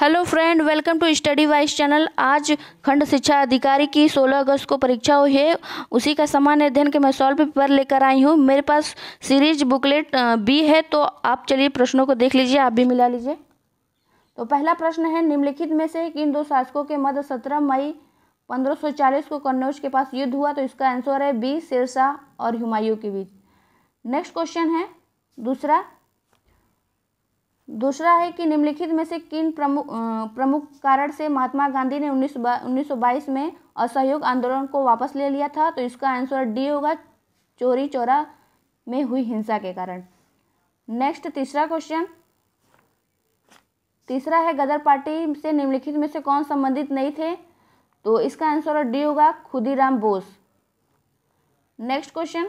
hello friend welcome to study wise channel आज खंड शिक्षा अधिकारी की 16 अगस्त को परीक्षा हुई है उसी का सामान्य अध्ययन के मैं सॉल्व पेपर लेकर आई हूँ मेरे पास सीरीज बुकलेट बी है तो आप चलिए प्रश्नों को देख लीजिए आप भी मिला लीजिए तो पहला प्रश्न है निम्नलिखित में से किन दो शासकों के मध्य सत्रह मई पंद्रह को कन्नौज के पास युद्ध हुआ तो इसका आंसर है बी शेरशाह और हुमायूं के बीच नेक्स्ट क्वेश्चन है दूसरा दूसरा है कि निम्नलिखित में से किन प्रमुख प्रमुख कारण से महात्मा गांधी ने उन्नीस उन्नीस में असहयोग आंदोलन को वापस ले लिया था तो इसका आंसर डी होगा चोरी चोरा में हुई हिंसा के कारण नेक्स्ट तीसरा क्वेश्चन तीसरा है गदर पार्टी से निम्नलिखित में से कौन संबंधित नहीं थे तो इसका आंसर डी होगा Khudiram Bose next question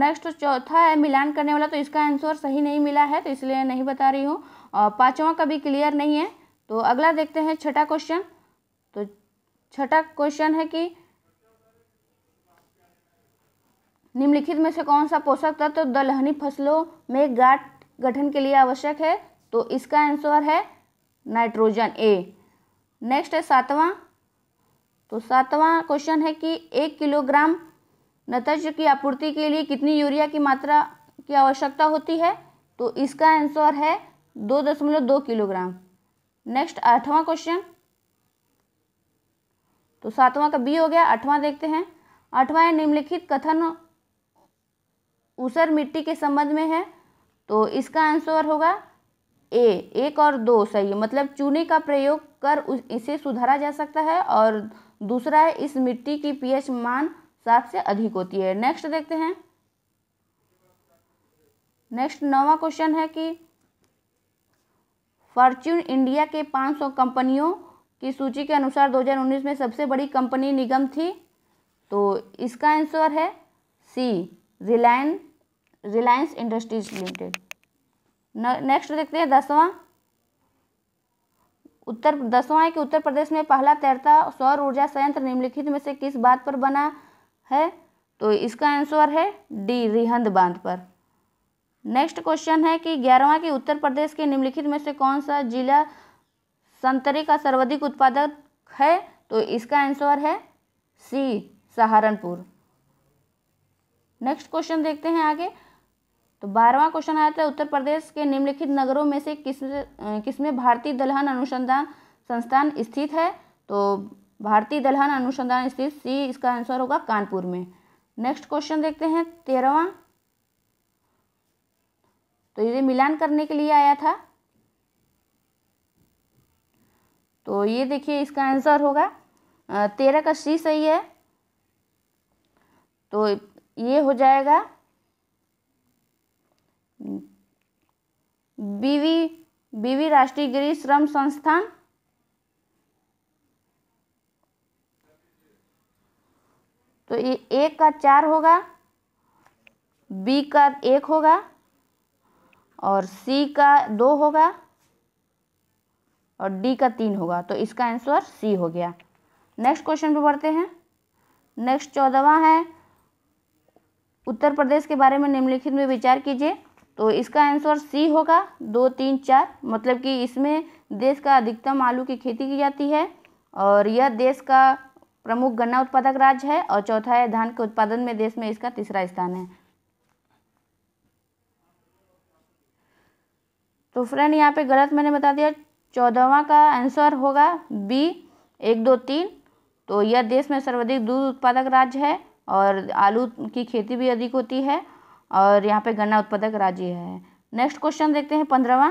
next चौथा है मिलान करने वाला तो इसका आंसर सही नहीं मिला है तो इसलिए नहीं बता रही हूँ और पाँचवा का भी क्लियर नहीं है तो अगला देखते हैं छठा क्वेश्चन तो छठा क्वेश्चन है कि निम्नलिखित में से कौन सा पोषक तत्व तो दलहनी फसलों में गाठ गठन के लिए आवश्यक है तो इसका आंसर है नाइट्रोजन ए नेक्स्ट है सातवां तो सातवां क्वेश्चन है कि एक किलोग्राम नतज की आपूर्ति के लिए कितनी यूरिया की मात्रा की आवश्यकता होती है तो इसका आंसर है दो दशमलव दो किलोग्राम नेक्स्ट आठवां क्वेश्चन तो सातवां का बी हो गया आठवां देखते हैं आठवां है निम्नलिखित कथन ऊसर मिट्टी के संबंध में है तो इसका आंसर होगा ए एक और दो सही है मतलब चूने का प्रयोग कर इसे सुधारा जा सकता है और दूसरा है इस मिट्टी की पीएच मान सात से अधिक होती है नेक्स्ट देखते हैं नेक्स्ट नौवा क्वेश्चन है कि फॉर्च्यून इंडिया के 500 कंपनियों की सूची के अनुसार 2019 में सबसे बड़ी कंपनी निगम थी तो इसका आंसर है सी रिलायंस रिलायंस इंडस्ट्रीज लिमिटेड नेक्स्ट देखते हैं दसवां उत्तर दसवां है कि उत्तर प्रदेश में पहला तैरता सौर ऊर्जा संयंत्र निम्नलिखित में से किस बात पर बना है तो इसका आंसर है डी रिहंद बांध पर नेक्स्ट क्वेश्चन है कि ग्यारहवा की उत्तर प्रदेश के निम्नलिखित में से कौन सा जिला संतरे का सर्वाधिक उत्पादक है तो इसका आंसर है सी सहारनपुर नेक्स्ट क्वेश्चन देखते हैं आगे तो बारहवा क्वेश्चन आया था उत्तर प्रदेश के निम्नलिखित नगरों में से किस किसमें भारतीय दलहन अनुसंधान संस्थान स्थित है तो भारतीय दलहन अनुसंधान स्थित सी इसका आंसर होगा कानपुर में नेक्स्ट क्वेश्चन देखते हैं तेरहवा तो ये मिलान करने के लिए आया था तो ये देखिए इसका आंसर होगा तेरह का सी सही है तो ये हो जाएगा बीवी बीवी राष्ट्रीय गृह श्रम संस्थान तो ये एक का चार होगा बी का एक होगा और सी का दो होगा और डी का तीन होगा तो इसका आंसर सी हो गया नेक्स्ट क्वेश्चन पे बढ़ते हैं नेक्स्ट चौदहवा है उत्तर प्रदेश के बारे में निम्नलिखित में विचार कीजिए तो इसका आंसर सी होगा दो तीन चार मतलब कि इसमें देश का अधिकतम आलू की खेती की जाती है और यह देश का प्रमुख गन्ना उत्पादक राज्य है और चौथा है धान के उत्पादन में देश में इसका तीसरा स्थान है तो फ्रेंड यहाँ पे गलत मैंने बता दिया चौदहवा का आंसर होगा बी एक दो तीन तो यह देश में सर्वाधिक दूध उत्पादक राज्य है और आलू की खेती भी अधिक होती है और यहाँ पे गन्ना उत्पादक राज्य है नेक्स्ट क्वेश्चन देखते हैं पंद्रहवा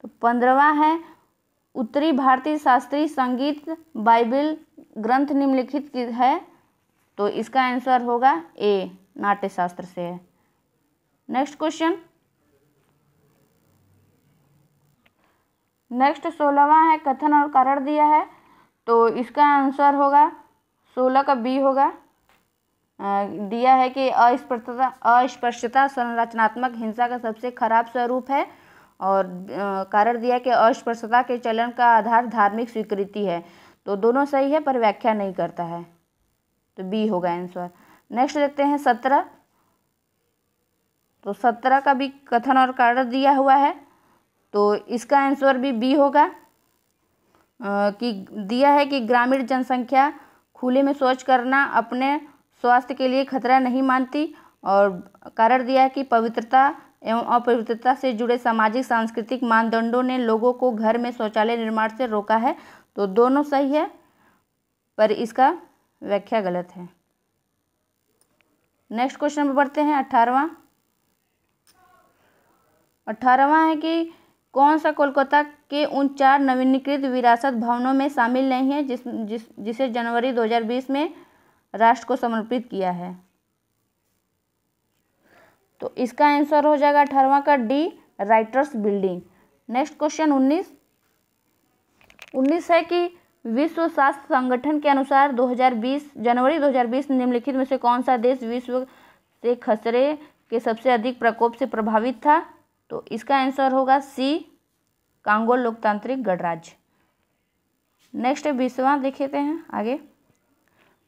तो पंद्रहवा है उत्तरी भारतीय शास्त्रीय संगीत बाइबल ग्रंथ निम्नलिखित है तो इसका आंसर होगा ए नाट्य शास्त्र से है नेक्स्ट क्वेश्चन नेक्स्ट सोलहवा है कथन और कारण दिया है तो इसका आंसर होगा सोलह का बी होगा दिया है कि अस्पष्टता अस्पष्टता संरचनात्मक हिंसा का सबसे खराब स्वरूप है और कारण दिया कि अस्पृश्यता के चलन का आधार धार्मिक स्वीकृति है तो दोनों सही है पर व्याख्या नहीं करता है तो बी होगा आंसर नेक्स्ट देखते हैं सत्रह तो सत्रह का भी कथन और कारण दिया हुआ है तो इसका आंसर भी बी होगा कि दिया है कि ग्रामीण जनसंख्या खुले में शौच करना अपने स्वास्थ्य के लिए खतरा नहीं मानती और कारण दिया है कि पवित्रता एवं अपवित्रता से जुड़े सामाजिक सांस्कृतिक मानदंडों ने लोगों को घर में शौचालय निर्माण से रोका है तो दोनों सही है पर इसका व्याख्या गलत है नेक्स्ट क्वेश्चन पर बढ़ते हैं अठारहवा अठारहवा है कि कौन सा कोलकाता के उन चार नवीनीकृत विरासत भवनों में शामिल नहीं है जिस, जिस जिसे जनवरी 2020 में राष्ट्र को समर्पित किया है तो इसका आंसर हो जाएगा अठारवा का D Writers Building next question उन्नीस उन्नीस है कि विश्व स्वास्थ्य संगठन के अनुसार 2020 जनवरी 2020 निम्नलिखित में से कौन सा देश विश्व से खसरे के सबसे अधिक प्रकोप से प्रभावित था तो इसका आंसर होगा सी कांगो लोकतांत्रिक गणराज्य नेक्स्ट बीसवा देखते हैं आगे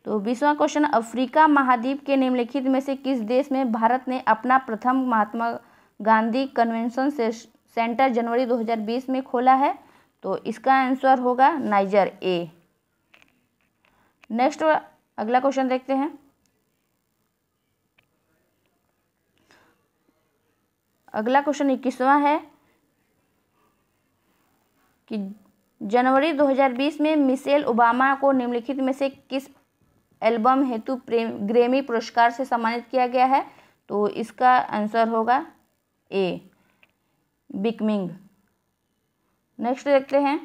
तो बीसवा क्वेश्चन अफ्रीका महाद्वीप के निम्नलिखित में से किस देश में भारत ने अपना प्रथम महात्मा गांधी कन्वेंशन से सेंटर जनवरी 2020 में खोला है तो इसका आंसर होगा नाइजर ए नेक्स्ट अगला क्वेश्चन देखते हैं अगला क्वेश्चन इक्कीसवां है कि जनवरी 2020 में मिशेल ओबामा को निम्नलिखित में से किस एल्बम हेतु प्रेम ग्रेमी पुरस्कार से सम्मानित किया गया है तो इसका आंसर होगा ए बिकमिंग नेक्स्ट देखते हैं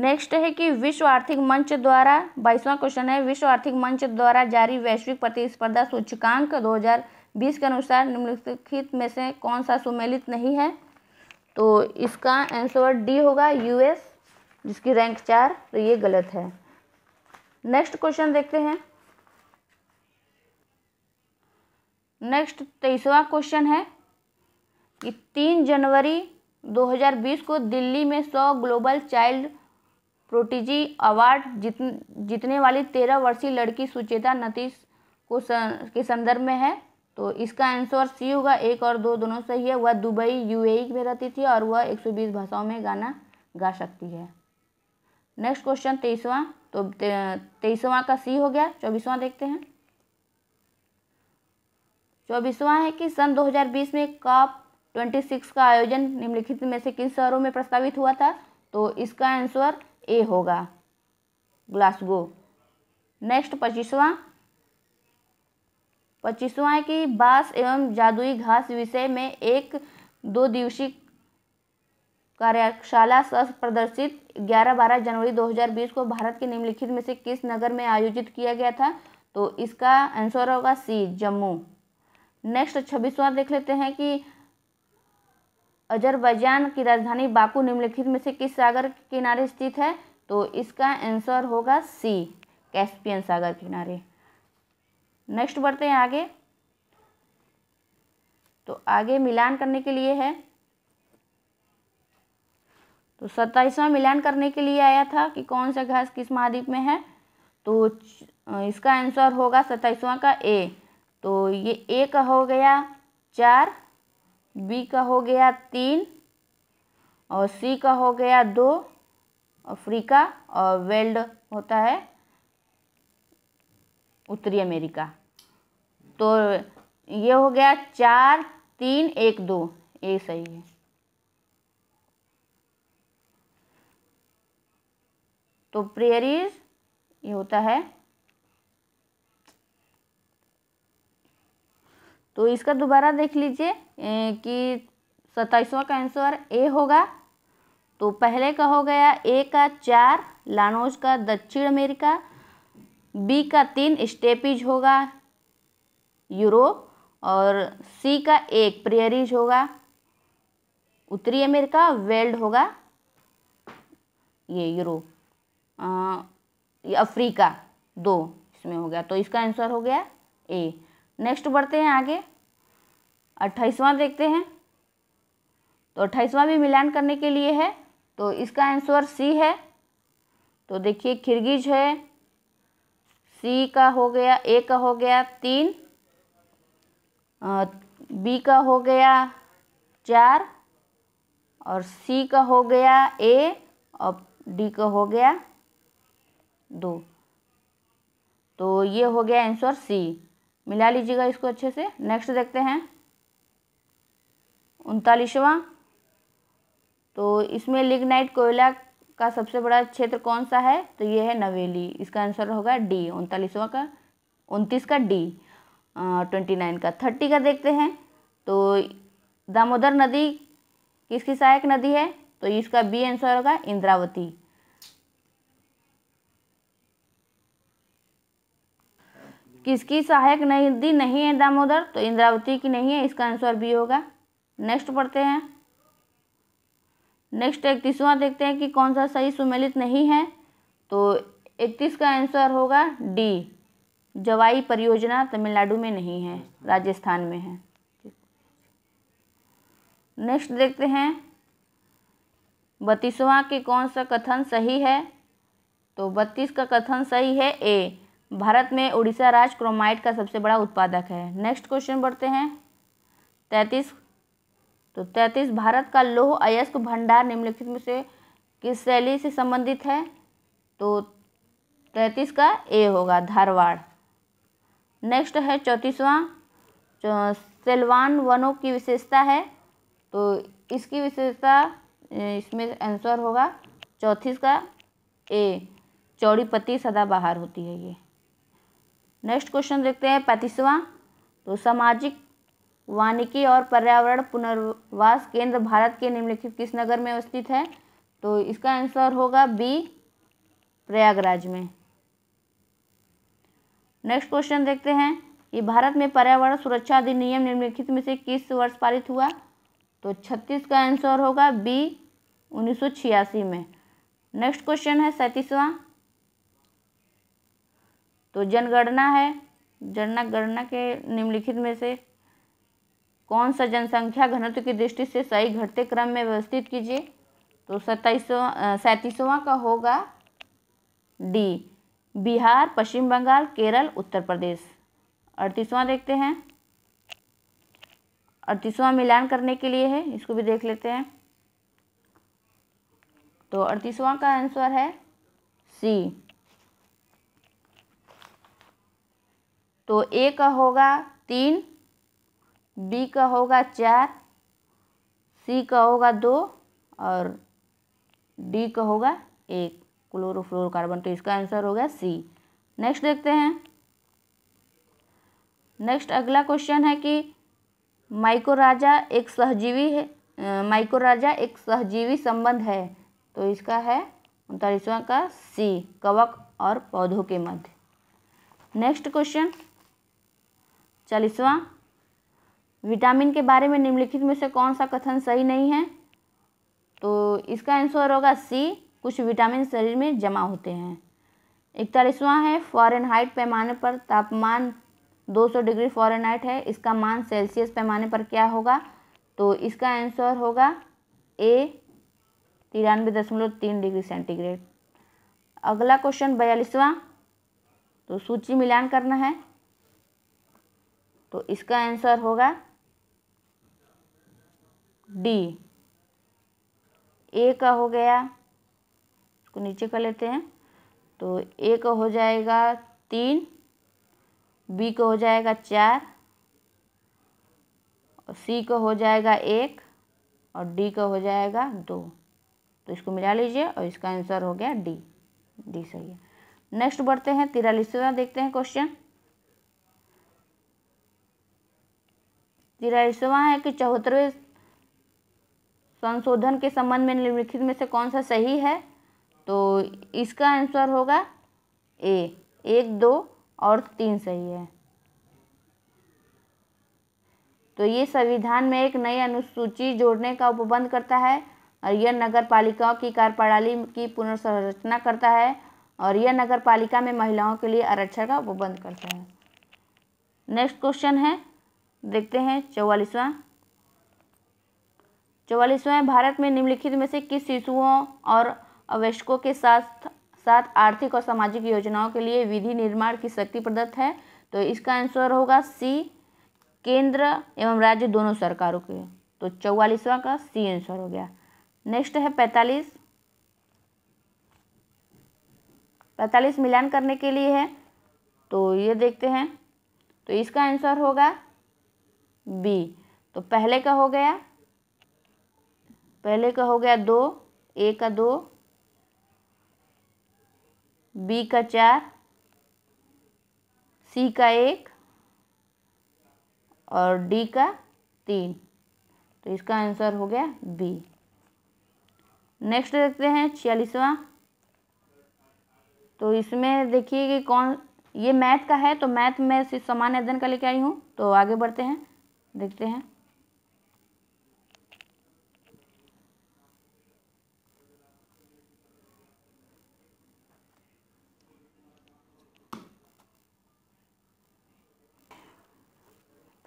नेक्स्ट है कि विश्व आर्थिक मंच द्वारा बाईसवां क्वेश्चन है विश्व आर्थिक मंच द्वारा जारी वैश्विक प्रतिस्पर्धा सूचकांक 2020 के अनुसार निम्नलिखित में से कौन सा सुमेलित नहीं है तो इसका आंसर डी होगा यूएस जिसकी रैंक चार तो ये गलत है नेक्स्ट क्वेश्चन देखते हैं नेक्स्ट तेईसवा क्वेश्चन है कि तीन जनवरी 2020 को दिल्ली में 100 ग्लोबल चाइल्ड प्रोटीजी अवार्ड जीत जीतने वाली तेरह वर्षीय लड़की सुचेता नतीश को सन, के संदर्भ में है तो इसका आंसर सी होगा एक और दो दोनों सही है वह दुबई यूएई e में रहती थी और वह 120 भाषाओं में गाना गा सकती है नेक्स्ट क्वेश्चन तेईसवा तो तेईसवा का सी हो गया चौबीसवां देखते हैं चौबीसवां है कि सन 2020 में कॉप 26 का आयोजन निम्नलिखित में से किन शहरों में प्रस्तावित हुआ था तो इसका आंसर ए होगा ग्लासगो नेक्स्ट पच्चीसवां पच्चीसवां है कि बांस एवं जादुई घास विषय में एक दो दिवसीय कार्यशाला सह प्रदर्शित 11 बारह जनवरी 2020 को भारत के निम्नलिखित में से किस नगर में आयोजित किया गया था तो इसका आंसर होगा सी जम्मू नेक्स्ट छब्बीसवां देख लेते हैं कि अजरबैजान की राजधानी बाकू निम्नलिखित में से किस सागर के किनारे स्थित है तो इसका आंसर होगा सी कैस्पियन सागर किनारे नेक्स्ट बढ़ते हैं आगे तो आगे मिलान करने के लिए है तो सत्ताईसवां मिलान करने के लिए आया था कि कौन सा घास किस महाद्वीप में है तो इसका आंसर होगा सत्ताईसवां का ए तो ये ए का हो गया चार बी का हो गया तीन और सी का हो गया दो अफ्रीका और वेल्ड होता है उत्तरी अमेरिका तो ये हो गया चार तीन एक दो ये सही है तो प्रेयर इज ये होता है तो इसका दोबारा देख लीजिए कि सत्ताईसवा का आंसर ए होगा तो पहले का हो गया ए का चार लानोज का दक्षिण अमेरिका बी का तीन स्टेपिज होगा यूरोप और सी का एक प्रेयरीज होगा उत्तरी अमेरिका वेल्ड होगा ये यूरोप अफ्रीका दो इसमें हो गया तो इसका आंसर हो गया ए नेक्स्ट बढ़ते हैं आगे अट्ठाईसवां देखते हैं तो अट्ठाईसवां भी मिलान करने के लिए है तो इसका आंसर सी है तो देखिए खिरगिज है सी का हो गया ए का हो गया तीन बी का हो गया चार और सी का हो गया ए और डी का हो गया दो तो ये हो गया आंसर सी मिला लीजिएगा इसको अच्छे से नेक्स्ट देखते हैं उनतालीसवा तो इसमें लिग्नाइट कोयला का सबसे बड़ा क्षेत्र कौन सा है तो ये है नवेली इसका आंसर होगा डी उनतालीसवा का उनतीस का डी ट्वेंटी नाइन का थर्टी का देखते हैं तो दामोदर नदी किसकी सहायक नदी है तो इसका बी आंसर होगा इंद्रावती किसकी सहायक नदी नहीं है दामोदर तो इंद्रावती की नहीं है इसका आंसर बी होगा नेक्स्ट पढ़ते हैं नेक्स्ट इकतीसवा देखते हैं कि कौन सा सही सुमेलित नहीं है तो इकतीस का आंसर होगा डी जवाई परियोजना तमिलनाडु में नहीं है राजस्थान में है नेक्स्ट देखते हैं बत्तीसवा के कौन सा कथन सही है तो बत्तीस का कथन सही है ए भारत में उड़ीसा राज्य क्रोमाइट का सबसे बड़ा उत्पादक है नेक्स्ट क्वेश्चन बढ़ते हैं तैंतीस तो तैंतीस भारत का लोह अयस्क भंडार निम्नलिखित में से किस शैली से संबंधित है तो तैंतीस का ए होगा धारवाड़ नेक्स्ट है चौंतीसवां सेलवान वनों की विशेषता है तो इसकी विशेषता इसमें आंसर होगा चौंतीस का ए चौड़ी पत्ती सदाबहार होती है ये नेक्स्ट क्वेश्चन देखते हैं पैंतीसवां तो सामाजिक वानिकी और पर्यावरण पुनर्वास केंद्र भारत के निम्नलिखित किस नगर में अवस्थित है तो इसका आंसर होगा बी प्रयागराज में नेक्स्ट क्वेश्चन देखते हैं ये भारत में पर्यावरण सुरक्षा अधिनियम निम्नलिखित में से किस वर्ष पारित हुआ तो छत्तीस का आंसर होगा बी उन्नीस में नेक्स्ट क्वेश्चन है सैंतीसवां तो जनगणना है जनगणना के निम्नलिखित में से कौन सा जनसंख्या घनत्व की दृष्टि से सही घटते क्रम में व्यवस्थित कीजिए तो सत्ताईसवा सैंतीसवां का होगा डी बिहार पश्चिम बंगाल केरल उत्तर प्रदेश अड़तीसवां देखते हैं अड़तीसवां मिलान करने के लिए है इसको भी देख लेते हैं तो अड़तीसवां का आंसर है सी तो ए का होगा तीन बी का होगा चार सी का होगा दो और डी का होगा एक क्लोरोफ्लोरोकार्बन तो इसका आंसर होगा सी नेक्स्ट देखते हैं नेक्स्ट अगला क्वेश्चन है कि माइकोराजा एक सहजीवी है माइकोराजा एक सहजीवी संबंध है तो इसका है उनतालीसवा का सी कवक और पौधों के मध्य नेक्स्ट क्वेश्चन चालीसवा विटामिन के बारे में निम्नलिखित में से कौन सा कथन सही नहीं है तो इसका आंसर होगा सी कुछ विटामिन शरीर में जमा होते हैं इकतालीसवां है फॉरेनहाइट पैमाने पर तापमान 200 डिग्री फॉरेनहाइट है इसका मान सेल्सियस पैमाने पर क्या होगा तो इसका आंसर होगा ए तिरानवे दशमलव तीन डिग्री सेंटीग्रेड अगला क्वेश्चन बयालीसवां तो सूची मिलान करना है तो इसका आंसर होगा डी ए का हो गया इसको नीचे कर लेते हैं तो ए का हो जाएगा तीन बी का हो जाएगा चार और सी का हो जाएगा एक और डी का हो जाएगा दो तो इसको मिला लीजिए और इसका आंसर हो गया डी डी सही है नेक्स्ट बढ़ते हैं तिरालीसवा देखते हैं क्वेश्चन तिरालीसवां है कि चौहत्तरवें संशोधन के संबंध में निम्नलिखित में से कौन सा सही है तो इसका आंसर होगा ए एक दो और तीन सही है तो ये संविधान में एक नई अनुसूची जोड़ने का उपबंध करता है और यह नगर पालिकाओं की कार्यप्रणाली की पुनर्संरचना करता है और यह नगर पालिका में महिलाओं के लिए आरक्षण का उपबंध करता है नेक्स्ट क्वेश्चन है देखते हैं चौवालीसवां चौवालीसवां भारत में निम्नलिखित में से किस शिशुओं और अवेशकों के साथ साथ आर्थिक और सामाजिक योजनाओं के लिए विधि निर्माण की शक्ति प्रदत्त है तो इसका आंसर होगा सी केंद्र एवं राज्य दोनों सरकारों के तो चौवालीसवां का सी आंसर हो गया नेक्स्ट है पैंतालीस पैंतालीस मिलान करने के लिए है तो ये देखते हैं तो इसका आंसर होगा बी तो पहले का हो गया पहले का हो गया दो ए का दो बी का चार सी का एक और डी का तीन तो इसका आंसर हो गया बी नेक्स्ट देखते हैं छियालीसवा तो इसमें देखिए कि कौन ये मैथ का है तो मैथ में सामान्य अध्ययन का लेके आई हूँ तो आगे बढ़ते हैं देखते हैं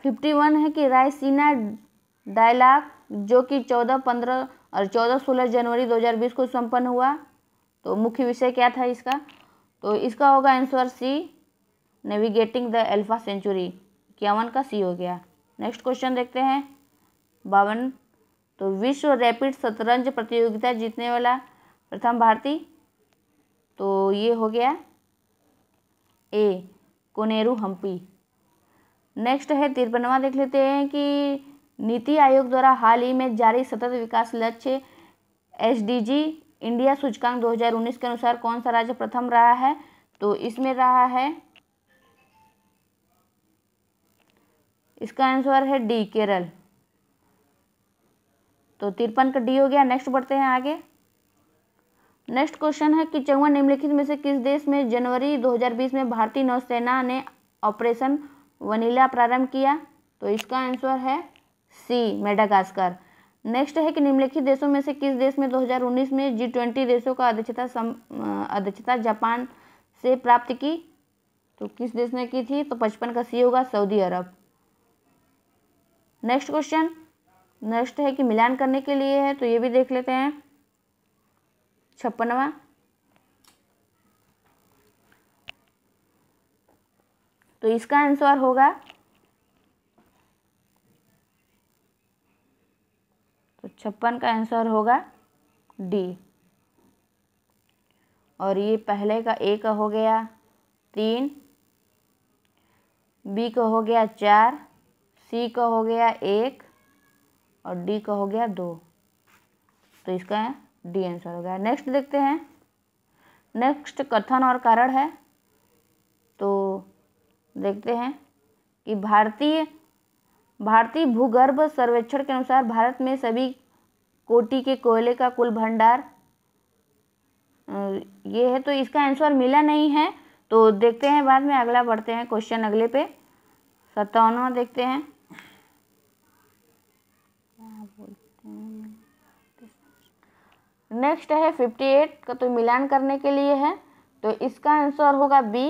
फिफ्टी वन है कि रायसीना डायलाग जो कि चौदह पंद्रह और चौदह सोलह जनवरी दो हजार बीस को संपन्न हुआ तो मुख्य विषय क्या था इसका तो इसका होगा answer C navigating the alpha century इक्यावन का सी हो गया नेक्स्ट क्वेश्चन देखते हैं बावन तो विश्व रैपिड शतरंज प्रतियोगिता जीतने वाला प्रथम भारती तो ये हो गया ए कोनेरू हम्पी नेक्स्ट है तिरपनवा देख लेते हैं कि नीति आयोग द्वारा हाल ही में जारी सतत विकास लक्ष्य एसडीजी इंडिया सूचकांक 2019 के अनुसार कौन सा राज्य प्रथम रहा है तो इसमें रहा है इसका आंसर है डी केरल तो तिरपन का डी हो गया नेक्स्ट बढ़ते हैं आगे नेक्स्ट क्वेश्चन है कि चौवन निम्नलिखित में से किस देश में जनवरी 2020 में भारतीय नौसेना ने ऑपरेशन वनीला प्रारंभ किया तो इसका आंसर है सी मेडागास्कर नेक्स्ट है कि निम्नलिखित देशों में से किस देश में 2019 में जी ट्वेंटी देशों का अध्यक्षता अध्यक्षता जापान से प्राप्त की तो किस देश ने की थी तो पचपन का सी होगा Saudi Arab next question next है कि मिलान करने के लिए है तो ये भी देख लेते हैं छप्पनवा तो इसका आंसर होगा तो छप्पन का आंसर होगा डी और ये पहले का ए का हो गया तीन बी का हो गया चार सी का हो गया एक और डी का हो गया दो तो इसका डी आंसर हो गया नेक्स्ट देखते हैं नेक्स्ट कथन और कारण है तो देखते हैं कि भारतीय भारतीय भूगर्भ सर्वेक्षण के अनुसार भारत में सभी कोटि के कोयले का कुल भंडार ये है तो इसका आंसर मिला नहीं है तो देखते हैं बाद में अगला बढ़ते हैं क्वेश्चन अगले पे सत्तावनवा देखते हैं नेक्स्ट है फिफ्टी एट का तो मिलान करने के लिए है तो इसका आंसर होगा बी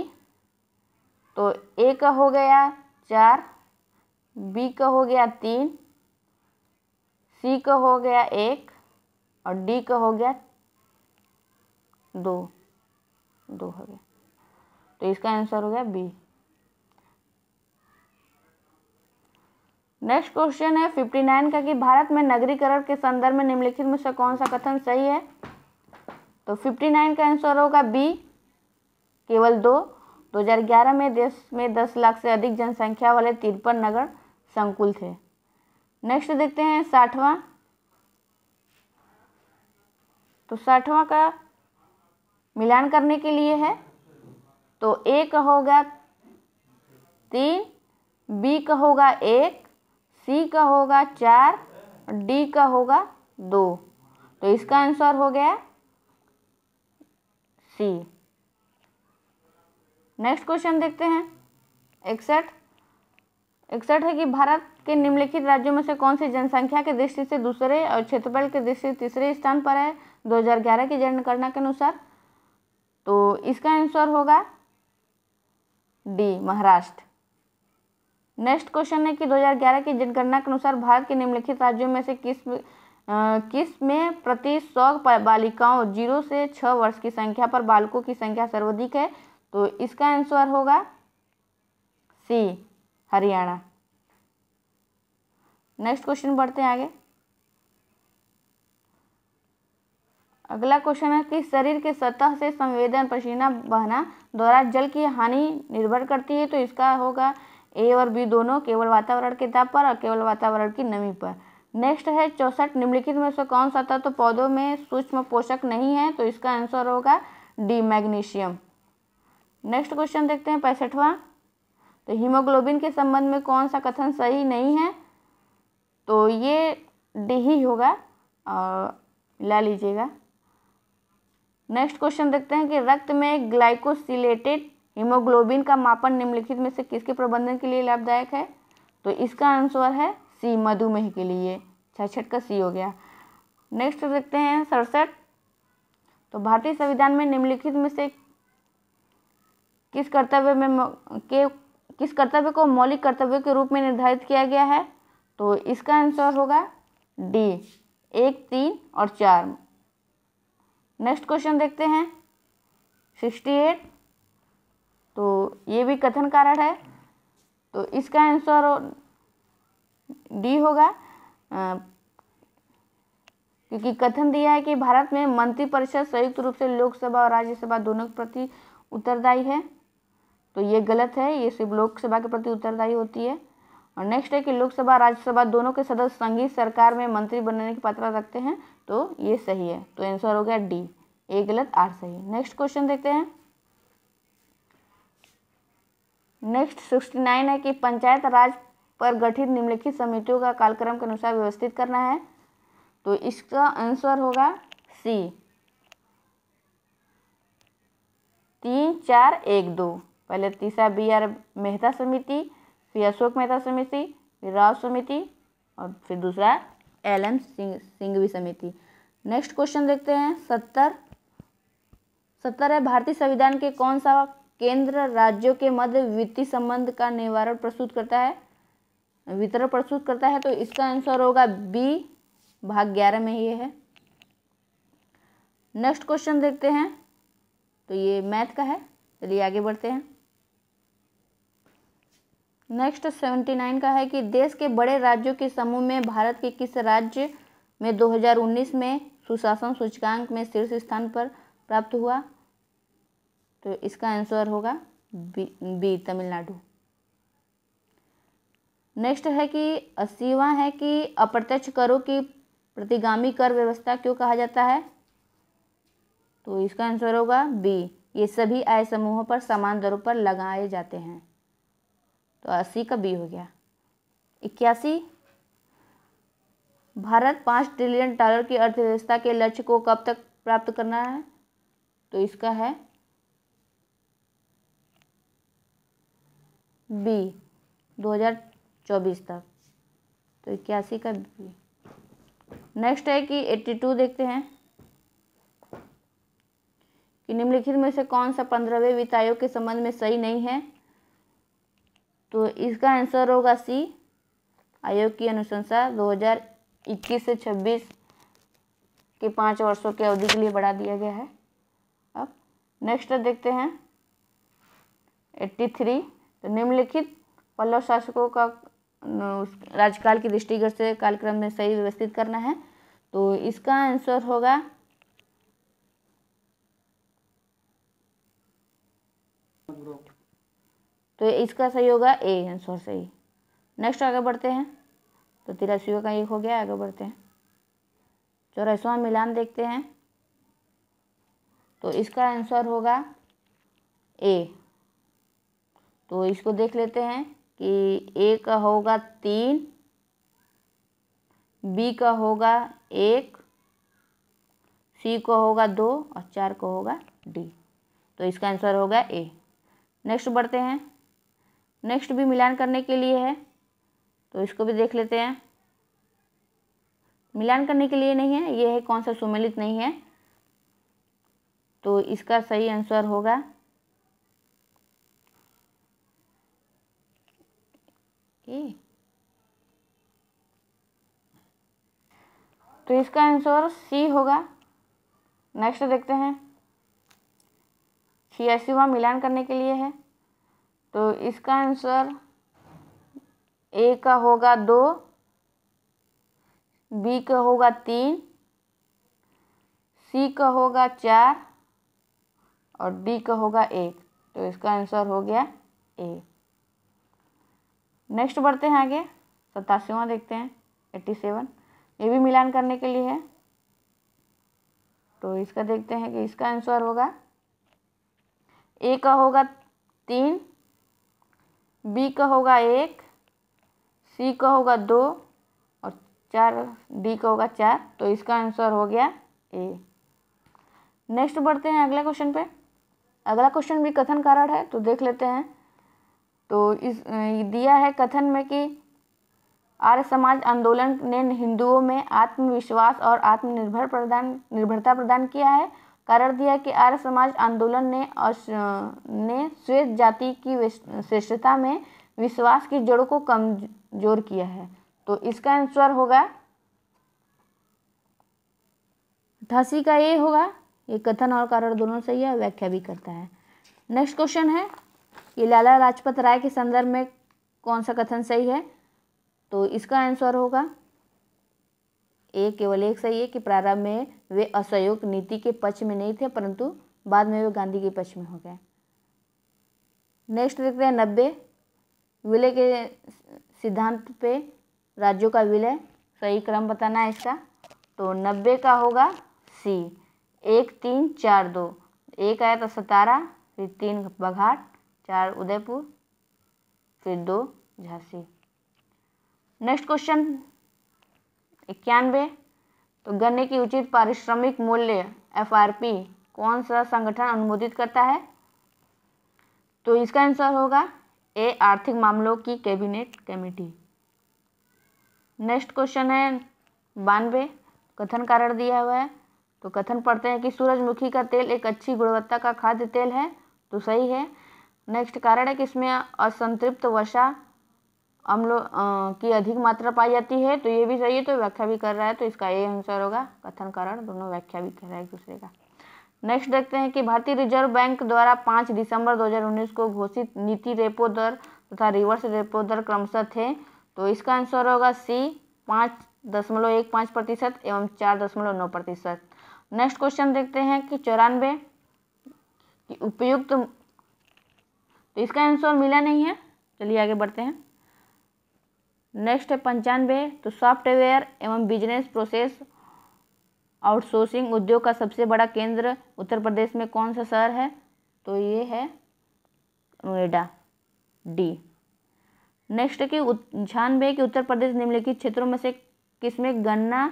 तो ए का हो गया चार बी का हो गया तीन सी का हो गया एक और डी का हो गया दो दो हो गया तो इसका आंसर हो गया बी नेक्स्ट क्वेश्चन है फिफ्टी नाइन का कि भारत में नगरीकरण के संदर्भ में निम्नलिखित में से कौन सा कथन सही है तो फिफ्टी नाइन का आंसर होगा बी केवल दो दो हजार ग्यारह में देश में दस लाख से अधिक जनसंख्या वाले तिरपन नगर संकुल थे नेक्स्ट देखते हैं साठवां तो साठवां का मिलान करने के लिए है तो ए का होगा तीन बी का होगा एक सी का होगा चार डी का होगा दो तो इसका आंसर हो गया सी नेक्स्ट क्वेश्चन देखते हैं इकसठ इकसठ है कि भारत के निम्नलिखित राज्यों में से कौन सी जनसंख्या के दृष्टि से दूसरे और क्षेत्रफल के दृष्टि से तीसरे स्थान पर है 2011 की जनगणना के अनुसार तो इसका आंसर होगा डी महाराष्ट्र नेक्स्ट क्वेश्चन है कि 2011 की जनगणना के अनुसार भारत के निम्नलिखित राज्यों में से किस आ, किस में प्रति सौ बालिकाओं जीरो से छः वर्ष की संख्या पर बालकों की संख्या सर्वाधिक है तो इसका आंसर होगा सी हरियाणा नेक्स्ट क्वेश्चन बढ़ते हैं आगे अगला क्वेश्चन है कि शरीर के सतह से संवेदन पसीना बहना द्वारा जल की हानि निर्भर करती है तो इसका होगा ए और बी दोनों केवल वातावरण के ताप पर और केवल वातावरण की नमी पर नेक्स्ट है चौसठ निम्नलिखित में से कौन सा तत्व तो पौधों में सूक्ष्म पोषक नहीं है तो इसका आंसर होगा डी मैग्नीशियम नेक्स्ट क्वेश्चन देखते हैं पैंसठवा तो हीमोग्लोबिन के संबंध में कौन सा कथन सही नहीं है तो ये डी ही होगा और ला लीजिएगा नेक्स्ट क्वेश्चन देखते हैं कि रक्त में ग्लाइकोसिलेटेड हीमोग्लोबिन का मापन निम्नलिखित में से किसके प्रबंधन के लिए लाभदायक है तो इसका आंसर है सी मधुमेह के लिए छठ का सी हो गया नेक्स्ट देखते हैं सड़सठ तो भारतीय संविधान में निम्नलिखित में से किस कर्तव्य में के किस कर्तव्य को मौलिक कर्तव्य के रूप में निर्धारित किया गया है तो इसका आंसर होगा डी एक तीन और चार नेक्स्ट क्वेश्चन देखते हैं सिक्सटी एट तो ये भी कथन कारण है तो इसका आंसर डी होगा क्योंकि कथन दिया है कि भारत में मंत्रिपरिषद संयुक्त रूप से लोकसभा और राज्यसभा दोनों के प्रति उत्तरदायी है तो ये गलत है ये सिर्फ लोकसभा के प्रति उत्तरदायी होती है और नेक्स्ट है कि लोकसभा राज्यसभा दोनों के सदस्य संघीय सरकार में मंत्री बनने की पात्रता रखते हैं तो ये सही है तो आंसर हो गया डी ए गलत आर सही नेक्स्ट क्वेश्चन देखते हैं नेक्स्ट सिक्सटी नाइन है कि पंचायत राज पर गठित निम्नलिखित समितियों का कालक्रम के अनुसार व्यवस्थित करना है तो इसका आंसर होगा सी तीन चार एक दो पहले तीसरा बी आर मेहता समिति फिर अशोक मेहता समिति फिर राव समिति और फिर दूसरा एल एम सिंह सिंघवी समिति नेक्स्ट क्वेश्चन देखते हैं सत्तर सत्तर है भारतीय संविधान के कौन सा केंद्र राज्यों के मध्य वित्तीय संबंध का निवारण प्रस्तुत करता है वितरण प्रस्तुत करता है तो इसका आंसर होगा बी भाग ग्यारह में ये है नेक्स्ट क्वेश्चन देखते हैं तो ये मैथ का है चलिए आगे बढ़ते हैं नेक्स्ट सेवेंटी नाइन का है कि देश के बड़े राज्यों के समूह में भारत के किस राज्य में 2019 में सुशासन सूचकांक में शीर्ष स्थान पर प्राप्त हुआ तो इसका आंसर होगा बी बी तमिलनाडु नेक्स्ट है कि अस्सीवा है कि अप्रत्यक्ष करों की प्रतिगामी कर व्यवस्था क्यों कहा जाता है तो इसका आंसर होगा बी ये सभी आय समूहों पर समान दरों पर लगाए जाते हैं तो अस्सी का बी हो गया इक्यासी भारत पाँच ट्रिलियन डॉलर की अर्थव्यवस्था के लक्ष्य को कब तक प्राप्त करना है तो इसका है बी 2024 तक तो इक्यासी का बी नेक्स्ट है कि 82 देखते हैं कि निम्नलिखित में से कौन सा पंद्रहवें वित्त आयोग के संबंध में सही नहीं है तो इसका आंसर होगा सी आयोग की अनुशंसा 2021 से 26 के पाँच वर्षों की अवधि के लिए बढ़ा दिया गया है अब नेक्स्ट देखते हैं 83 तो निम्नलिखित पल्लव शासकों का राजकाल की दृष्टिगत से कालक्रम में सही व्यवस्थित करना है तो इसका आंसर होगा तो इसका सही होगा ए आंसर सही नेक्स्ट आगे बढ़ते हैं तो तिरासी का एक हो गया आगे बढ़ते हैं चौरासवा मिलान देखते हैं तो इसका आंसर होगा ए तो इसको देख लेते हैं कि ए का होगा तीन बी का होगा एक सी को होगा दो और चार को होगा डी तो इसका आंसर होगा ए नेक्स्ट बढ़ते हैं नेक्स्ट भी मिलान करने के लिए है तो इसको भी देख लेते हैं मिलान करने के लिए नहीं है ये है कौन सा सुमेलित नहीं है तो इसका सही आंसर होगा ओके तो इसका आंसर सी होगा नेक्स्ट देखते हैं छियासी वहाँ मिलान करने के लिए है तो इसका आंसर ए का होगा दो बी का होगा तीन सी का होगा चार और डी का होगा एक तो इसका आंसर हो गया ए नेक्स्ट बढ़ते हैं आगे सतासीवा देखते हैं एट्टी सेवन ये भी मिलान करने के लिए है तो इसका देखते हैं कि इसका आंसर होगा ए का होगा तीन बी का होगा एक सी का होगा दो और चार डी का होगा चार तो इसका आंसर हो गया ए नेक्स्ट बढ़ते हैं अगले क्वेश्चन पे अगला क्वेश्चन भी कथन कारण है तो देख लेते हैं तो इस दिया है कथन में कि आर्य समाज आंदोलन ने हिंदुओं में आत्मविश्वास और आत्मनिर्भर प्रदान निर्भरता प्रदान किया है कारण दिया कि आर्य समाज आंदोलन ने ने श्वेत जाति की श्रेष्ठता में विश्वास की जड़ों को कमजोर किया है तो इसका आंसर होगा अठासी का ये होगा ये कथन और कारण दोनों सही है व्याख्या भी करता है नेक्स्ट क्वेश्चन है ये लाला लाजपत राय के संदर्भ में कौन सा कथन सही है तो इसका आंसर होगा ए केवल एक सही है कि प्रारंभ में वे असहयोग नीति के पक्ष में नहीं थे परंतु बाद में वे गांधी के पक्ष में हो गए नेक्स्ट देखते हैं नब्बे विलय के सिद्धांत पे राज्यों का विलय सही क्रम बताना है इसका तो नब्बे का होगा सी एक तीन चार दो एक आया था सतारा फिर तीन बघाट चार उदयपुर फिर दो झांसी नेक्स्ट क्वेश्चन इक्यानवे तो गन्ने की उचित पारिश्रमिक मूल्य एफ कौन सा संगठन अनुमोदित करता है तो इसका आंसर होगा ए आर्थिक मामलों की कैबिनेट कमेटी नेक्स्ट क्वेश्चन है बानवे कथन कारण दिया हुआ है तो कथन पढ़ते हैं कि सूरजमुखी का तेल एक अच्छी गुणवत्ता का खाद्य तेल है तो सही है नेक्स्ट कारण है कि इसमें असंतृप्त वसा अम्लो की अधिक मात्रा पाई जाती है तो ये भी सही है तो व्याख्या भी कर रहा है तो इसका ये आंसर होगा कथन कारण दोनों व्याख्या भी कर रहा है एक दूसरे का नेक्स्ट देखते हैं कि भारतीय रिजर्व बैंक द्वारा पाँच दिसंबर 2019 को घोषित नीति रेपो दर तथा रिवर्स रेपो दर क्रमशः थे तो इसका आंसर होगा सी पाँच दशमलव एक पाँच प्रतिशत एवं चार दशमलव नौ प्रतिशत नेक्स्ट क्वेश्चन देखते हैं कि चौरानवे उपयुक्त तो इसका आंसर मिला नहीं है चलिए आगे बढ़ते हैं नेक्स्ट है पंचानवे तो सॉफ्टवेयर एवं बिजनेस प्रोसेस आउटसोर्सिंग उद्योग का सबसे बड़ा केंद्र उत्तर प्रदेश में कौन सा शहर है तो ये है नोएडा डी नेक्स्ट की छानबे कि उत्तर प्रदेश निम्नलिखित क्षेत्रों में से किसमें गन्ना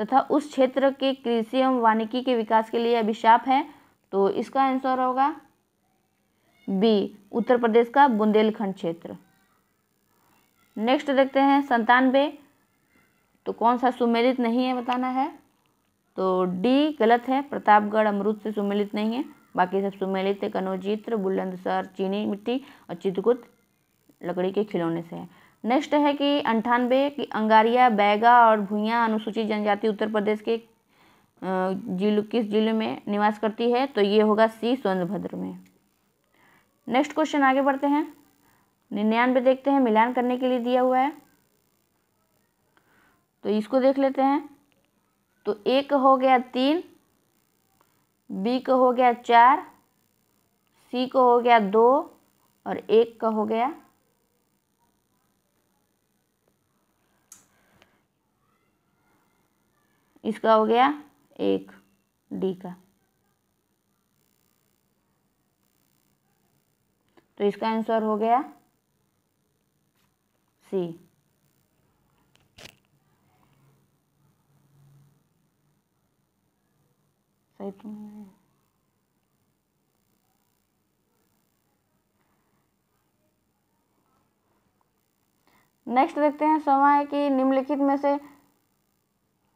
तथा उस क्षेत्र के कृषि एवं वानिकी के विकास के लिए अभिशाप है तो इसका आंसर होगा बी उत्तर प्रदेश का बुंदेलखंड क्षेत्र नेक्स्ट देखते हैं संतानवे तो कौन सा सुमेलित नहीं है बताना है तो डी गलत है प्रतापगढ़ अमरूद से सुमेलित नहीं है बाकी सब सुमेलित है कनौजित्र बुलंदसर चीनी मिट्टी और चित्रकुत लकड़ी के खिलौने से है नेक्स्ट है कि अंठानवे कि अंगारिया बैगा और भूया अनुसूचित जनजाति उत्तर प्रदेश के जिल किस जिले में निवास करती है तो ये होगा सी सोनभद्र में नेक्स्ट क्वेश्चन आगे बढ़ते हैं निन्यानवे देखते हैं मिलान करने के लिए दिया हुआ है तो इसको देख लेते हैं तो ए का हो गया तीन बी का हो गया चार सी का हो गया दो और एक का हो गया इसका हो गया एक डी का तो इसका आंसर हो गया सी सही तो नेक्स्ट देखते हैं सवाल है कि निम्नलिखित में से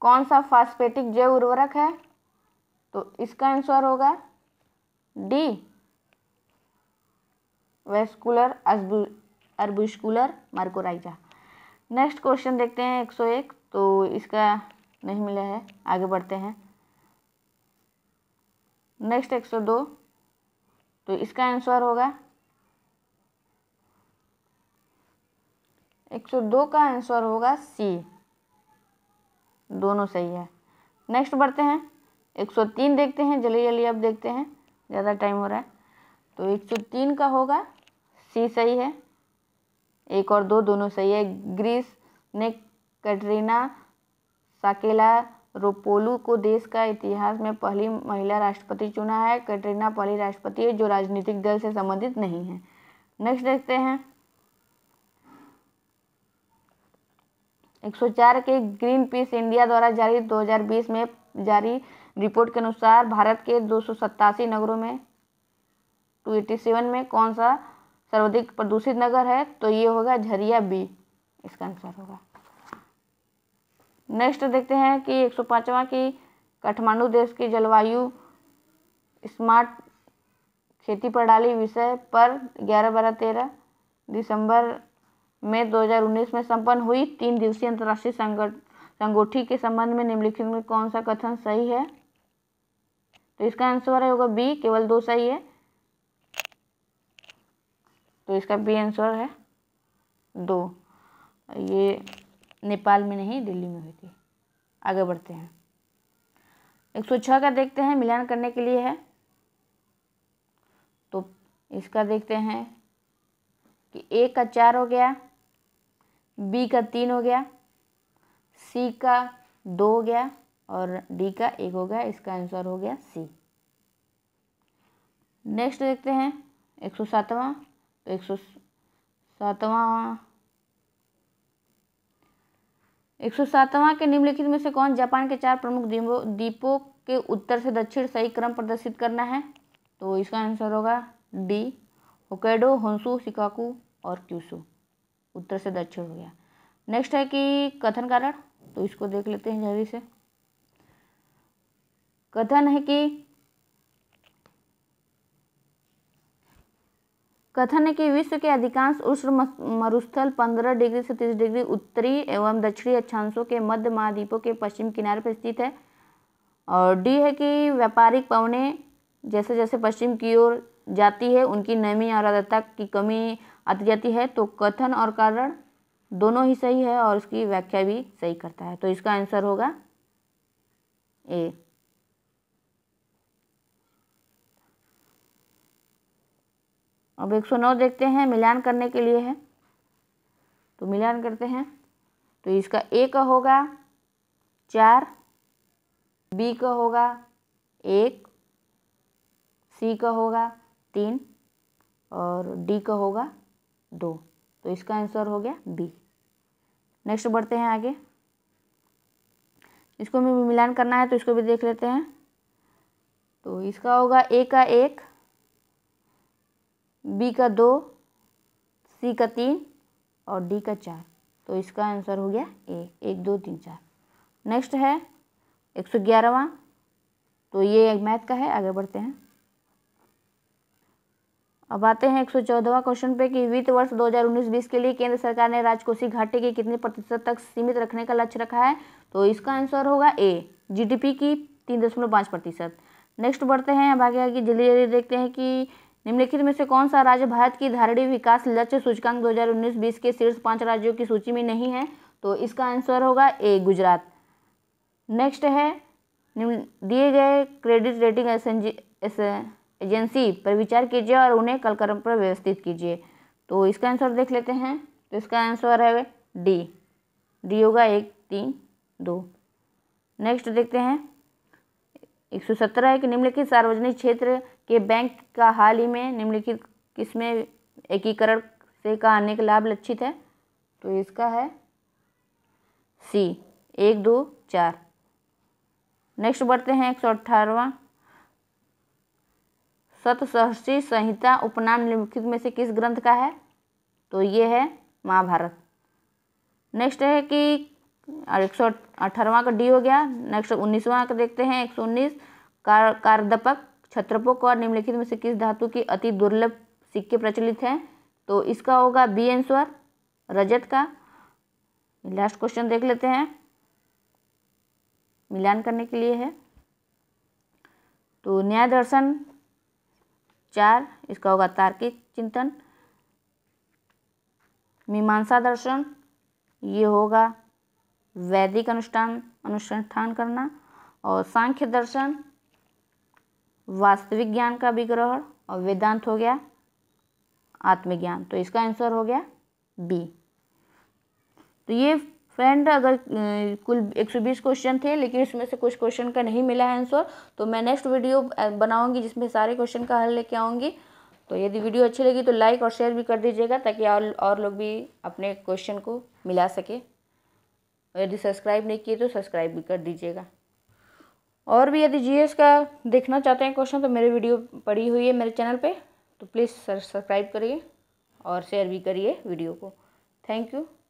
कौन सा फास्फेटिक जैव उर्वरक है तो इसका आंसर होगा D vesicular arbuscular mycorrhiza next question देखते हैं 101 तो इसका नहीं मिला है आगे बढ़ते हैं नेक्स्ट 102 तो इसका आंसर होगा 102 का आंसर होगा सी दोनों सही है नेक्स्ट बढ़ते हैं 103 देखते हैं जल्दी जल्दी अब देखते हैं ज़्यादा टाइम हो रहा है तो 103 का होगा सी सही है एक और दो दोनों सही है ग्रीस ने कैटरीना साकेला रोपोलू को देश का इतिहास में पहली महिला राष्ट्रपति चुना है कैटरीना पहली राष्ट्रपति है जो राजनीतिक दल से संबंधित नहीं है नेक्स्ट देखते हैं 104 के ग्रीन पीस इंडिया द्वारा जारी 2020 में जारी रिपोर्ट के अनुसार भारत के दो नगरों में 287 में कौन सा सर्वाधिक प्रदूषित नगर है तो ये होगा झरिया बी इसका आंसर होगा नेक्स्ट देखते हैं कि एक सौ पाँचवा की काठमांडू देश की जलवायु स्मार्ट खेती प्रणाली विषय पर ग्यारह बारह तेरह दिसंबर में 2019 में संपन्न हुई तीन दिवसीय अंतर्राष्ट्रीय संगोठी के संबंध में निम्नलिखित में कौन सा कथन सही है तो इसका आंसर होगा बी केवल दो सही है तो इसका बी आंसर है दो ये नेपाल में नहीं दिल्ली में हुई थी आगे बढ़ते हैं एक सौ छः का देखते हैं मिलान करने के लिए है तो इसका देखते हैं कि ए का चार हो गया बी का तीन हो गया सी का दो हो गया और डी का एक हो गया इसका आंसर हो गया सी नेक्स्ट देखते हैं एक सौ सातवा एक सौ सातवा एक सौ सातवां के निम्नलिखित में से कौन जापान के चार प्रमुख द्वीपों द्वीपों के उत्तर से दक्षिण सही क्रम प्रदर्शित करना है तो इसका आंसर होगा डी होकेडो होंसू शिकाकू और क्यूसू उत्तर से दक्षिण हो गया नेक्स्ट है कि कथन कारण तो इसको देख लेते हैं जल्दी से कथन है कि कथन है कि विश्व के अधिकांश उष्ण मरुस्थल 15 डिग्री से 30 डिग्री उत्तरी एवं दक्षिणी अक्षांशों के मध्य महाद्वीपों के पश्चिम किनारे पर स्थित है और डी है कि व्यापारिक पवने जैसे जैसे पश्चिम की ओर जाती है उनकी नमी और आर्द्रता की कमी आती जाती है तो कथन और कारण दोनों ही सही है और उसकी व्याख्या भी सही करता है तो इसका आंसर होगा ए अब 109 देखते हैं मिलान करने के लिए है तो मिलान करते हैं तो इसका ए का होगा चार बी का होगा एक सी का होगा तीन और डी का होगा दो तो इसका आंसर हो गया बी नेक्स्ट बढ़ते हैं आगे इसको भी मिलान करना है तो इसको भी देख लेते हैं तो इसका होगा ए का एक बी का दो सी का तीन और डी का चार तो इसका आंसर हो गया ए एक दो तीन चार नेक्स्ट है एक सौ ग्यारहवा तो ये एक मैथ का है आगे बढ़ते हैं अब आते हैं एक सौ चौदहवा क्वेश्चन पे कि वित्त वर्ष 2019-20 के लिए केंद्र सरकार ने राजकोषीय घाटे के कितने प्रतिशत तक सीमित रखने का लक्ष्य रखा है तो इसका आंसर होगा ए जीडीपी की तीन दशमलव पाँच प्रतिशत नेक्स्ट बढ़ते हैं अब आगे आगे जल्दी जल्दी देखते हैं कि निम्नलिखित में से कौन सा राज्य भारत की धारणी विकास लक्ष्य सूचकांक 2019-20 के शीर्ष पांच राज्यों की सूची में नहीं है तो इसका आंसर होगा ए गुजरात नेक्स्ट है दिए गए क्रेडिट रेटिंग एजेंसी पर विचार कीजिए और उन्हें कल कर्म पर व्यवस्थित कीजिए तो इसका आंसर देख लेते हैं तो इसका आंसर है डी डी होगा एक तीन दो नेक्स्ट देखते हैं 117 है कि निम्नलिखित सार्वजनिक क्षेत्र के बैंक का हाल ही में निम्नलिखित किसमें एकीकरण से का अनेक लाभ लक्षित है तो इसका है सी एक दो चार नेक्स्ट बढ़ते हैं एक सौ अट्ठारहवा सतसहसी संहिता उपनाम निम्नलिखित में से किस ग्रंथ का है तो ये है महाभारत नेक्स्ट है कि और एक सौ का डी हो गया नेक्स्ट उन्नीसवां का देखते हैं एक सौ उन्नीस कार कारदपक छत्रपोक और निम्नलिखित में से किस धातु की अति दुर्लभ सिक्के प्रचलित हैं तो इसका होगा बी आंसर रजत का लास्ट क्वेश्चन देख लेते हैं मिलान करने के लिए है तो न्याय दर्शन चार इसका होगा तार्किक चिंतन मीमांसा दर्शन ये होगा वैदिक अनुष्ठान अनुष्ठान करना और सांख्य दर्शन वास्तविक ज्ञान का विग्रहण और वेदांत हो गया आत्मज्ञान तो इसका आंसर हो गया बी तो ये फ्रेंड अगर कुल 120 क्वेश्चन थे लेकिन इसमें से कुछ क्वेश्चन का नहीं मिला है आंसर तो मैं नेक्स्ट वीडियो बनाऊंगी जिसमें सारे क्वेश्चन का हल लेके आऊँगी तो यदि वीडियो अच्छी लगी तो लाइक और शेयर भी कर दीजिएगा ताकि और और लोग भी अपने क्वेश्चन को मिला सके और यदि सब्सक्राइब नहीं किए तो सब्सक्राइब भी कर दीजिएगा और भी यदि जीएस का देखना चाहते हैं क्वेश्चन तो मेरी वीडियो पड़ी हुई है मेरे चैनल पे तो प्लीज़ सब्सक्राइब करिए और शेयर भी करिए वीडियो को थैंक यू